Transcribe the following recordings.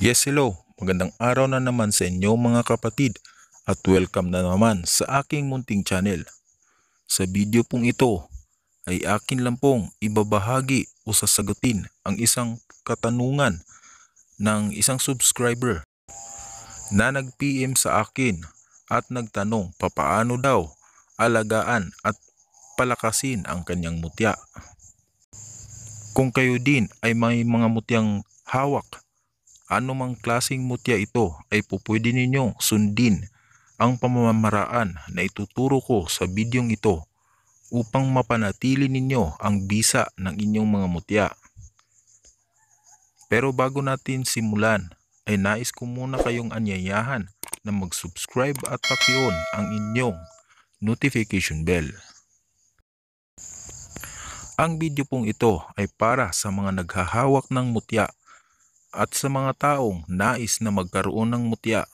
Yes, hello. Magandang araw na naman sa inyo mga kapatid at welcome na naman sa aking munting channel. Sa video pong ito ay akin lang pong ibabahagi o sasagutin ang isang katanungan ng isang subscriber na nag-PM sa akin at nagtanong papaano daw alagaan at palakasin ang kanyang mutya. Kung kayo din ay may mga mutyang hawak anumang klasing mutya ito ay pupwede ninyong sundin ang pamamaraan na ituturo ko sa bidyong ito upang mapanatili ninyo ang bisa ng inyong mga mutya. Pero bago natin simulan ay nais ko muna kayong anyayahan na mag-subscribe at pakion ang inyong notification bell. Ang video pong ito ay para sa mga naghahawak ng mutya at sa mga taong nais na magkaroon ng mutya.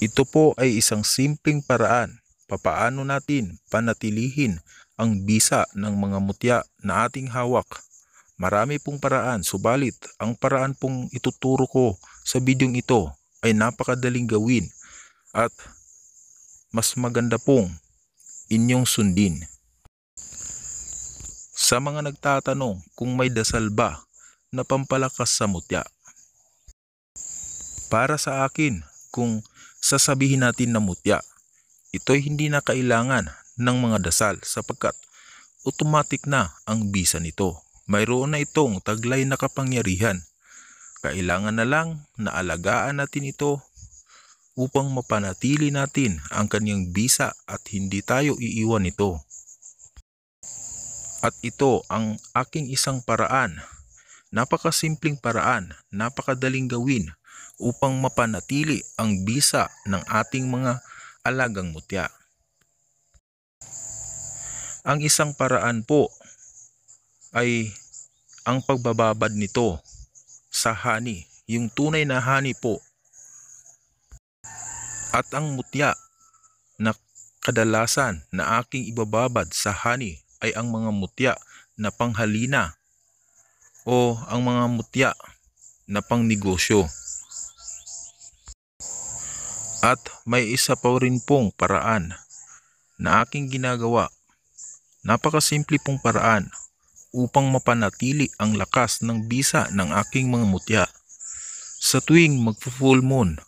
Ito po ay isang simpleng paraan papaano natin panatilihin ang bisa ng mga mutya na ating hawak. Marami pong paraan subalit ang paraan pong ituturo ko sa bidyong ito ay napakadaling gawin at mas maganda pong inyong sundin. Sa mga nagtatanong kung may dasal ba na pampalakas sa mutya. Para sa akin, kung sasabihin natin na mutya, ito'y hindi na kailangan ng mga dasal sapagkat automatic na ang bisa nito. Mayroon na itong taglay na kapangyarihan. Kailangan na lang na alagaan natin ito upang mapanatili natin ang kanyang bisa at hindi tayo iiwan nito. At ito ang aking isang paraan Napakasimpleng paraan, napakadaling gawin upang mapanatili ang bisa ng ating mga alagang mutya. Ang isang paraan po ay ang pagbababad nito sa hani, yung tunay na hani po. At ang mutya na kadalasan na aking ibababad sa hani ay ang mga mutya na panghalina o ang mga mutya na pangnegosyo. At may isa pa rin pong paraan na aking ginagawa. Napakasimple pong paraan upang mapanatili ang lakas ng bisa ng aking mga mutya. Sa tuwing magpo-full moon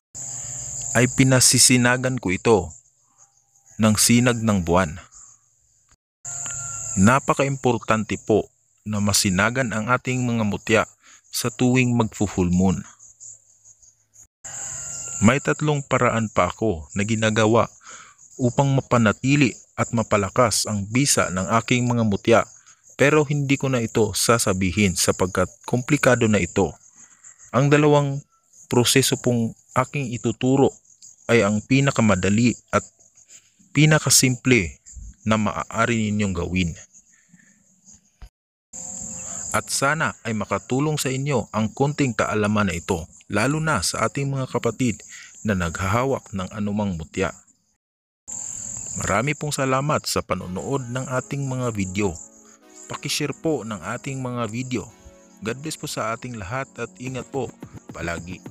ay pinasisinagan ko ito ng sinag ng buwan. Napaka-importante po na masinagan ang ating mga mutya sa tuwing magpo-full moon. May tatlong paraan pa ako na ginagawa upang mapanatili at mapalakas ang bisa ng aking mga mutya pero hindi ko na ito sasabihin sapagkat komplikado na ito. Ang dalawang proseso pong aking ituturo ay ang pinakamadali at pinakasimple na maaari ninyong gawin. At sana ay makatulong sa inyo ang konting kaalaman na ito, lalo na sa ating mga kapatid na naghahawak ng anumang mutya. Marami pong salamat sa panonood ng ating mga video. Pakishare po ng ating mga video. God bless po sa ating lahat at ingat po palagi.